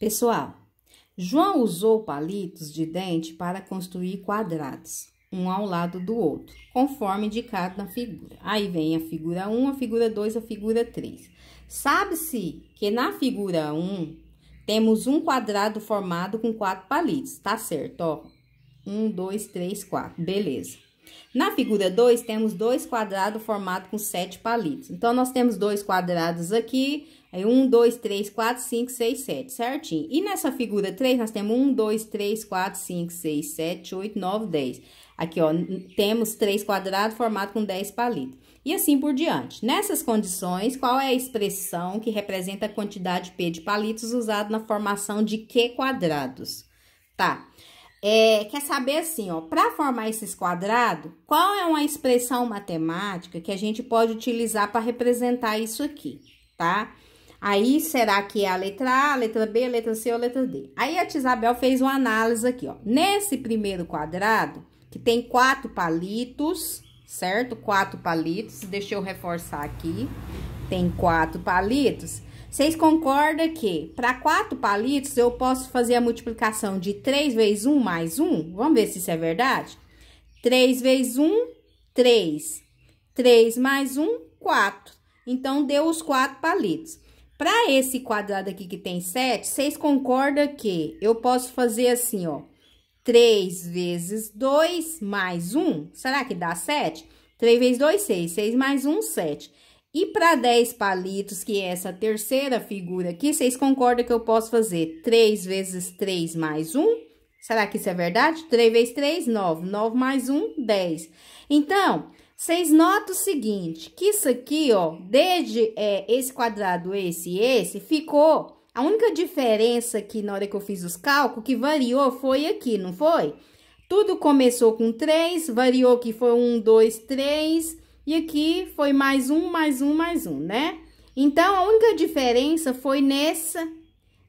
Pessoal, João usou palitos de dente para construir quadrados, um ao lado do outro, conforme indicado na figura. Aí vem a figura 1, a figura 2, a figura 3. Sabe-se que na figura 1 temos um quadrado formado com quatro palitos, tá certo? Ó, 1, 2, 3, 4, beleza. Na figura 2, temos dois quadrados formados com sete palitos. Então, nós temos dois quadrados aqui, aí um, dois, três, quatro, cinco, seis, sete, certinho. E nessa figura 3, nós temos um, dois, três, quatro, cinco, seis, sete, oito, nove, dez. Aqui, ó, temos três quadrados formados com dez palitos. E assim por diante. Nessas condições, qual é a expressão que representa a quantidade P de palitos usado na formação de Q quadrados? Tá é, quer saber assim, ó, para formar esses quadrados, qual é uma expressão matemática que a gente pode utilizar para representar isso aqui, tá? Aí, será que é a letra A, a letra B, a letra C ou a letra D? Aí, a Tisabel fez uma análise aqui, ó. Nesse primeiro quadrado, que tem quatro palitos, certo? Quatro palitos, deixa eu reforçar aqui. Tem quatro palitos. Vocês concordam que para quatro palitos eu posso fazer a multiplicação de 3 vezes 1 mais 1? Vamos ver se isso é verdade? 3 vezes 1, 3. 3 mais 1, 4. Então, deu os quatro palitos. Para esse quadrado aqui que tem 7, vocês concordam que eu posso fazer assim, ó. 3 vezes 2 mais 1, será que dá 7? 3 vezes 2, 6. 6 mais 1, 7. E para 10 palitos, que é essa terceira figura aqui, vocês concordam que eu posso fazer 3 vezes 3 mais 1? Será que isso é verdade? 3 vezes 3, 9. 9 mais 1, 10. Então, vocês notam o seguinte, que isso aqui, ó, desde é, esse quadrado, esse e esse, ficou... A única diferença aqui na hora que eu fiz os cálculos, que variou, foi aqui, não foi? Tudo começou com 3, variou que foi 1, 2, 3... E aqui foi mais um, mais um, mais um, né? Então, a única diferença foi nessa,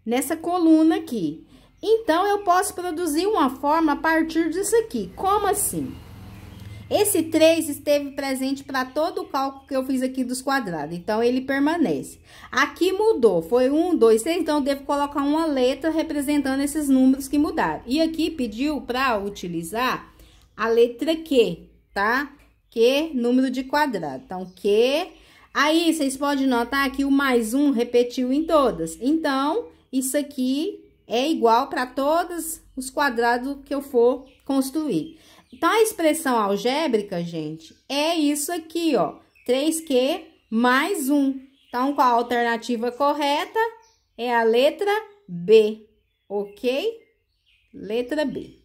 nessa coluna aqui. Então, eu posso produzir uma forma a partir disso aqui. Como assim? Esse 3 esteve presente para todo o cálculo que eu fiz aqui dos quadrados, então ele permanece. Aqui mudou, foi 1, 2, 3, então eu devo colocar uma letra representando esses números que mudaram. E aqui pediu para utilizar a letra Q, tá? Q, número de quadrado. Então, Q. Aí, vocês podem notar que o mais um repetiu em todas. Então, isso aqui é igual para todos os quadrados que eu for construir. Então, a expressão algébrica, gente, é isso aqui, ó. 3Q mais 1. Então, qual a alternativa correta? É a letra B, ok? Letra B.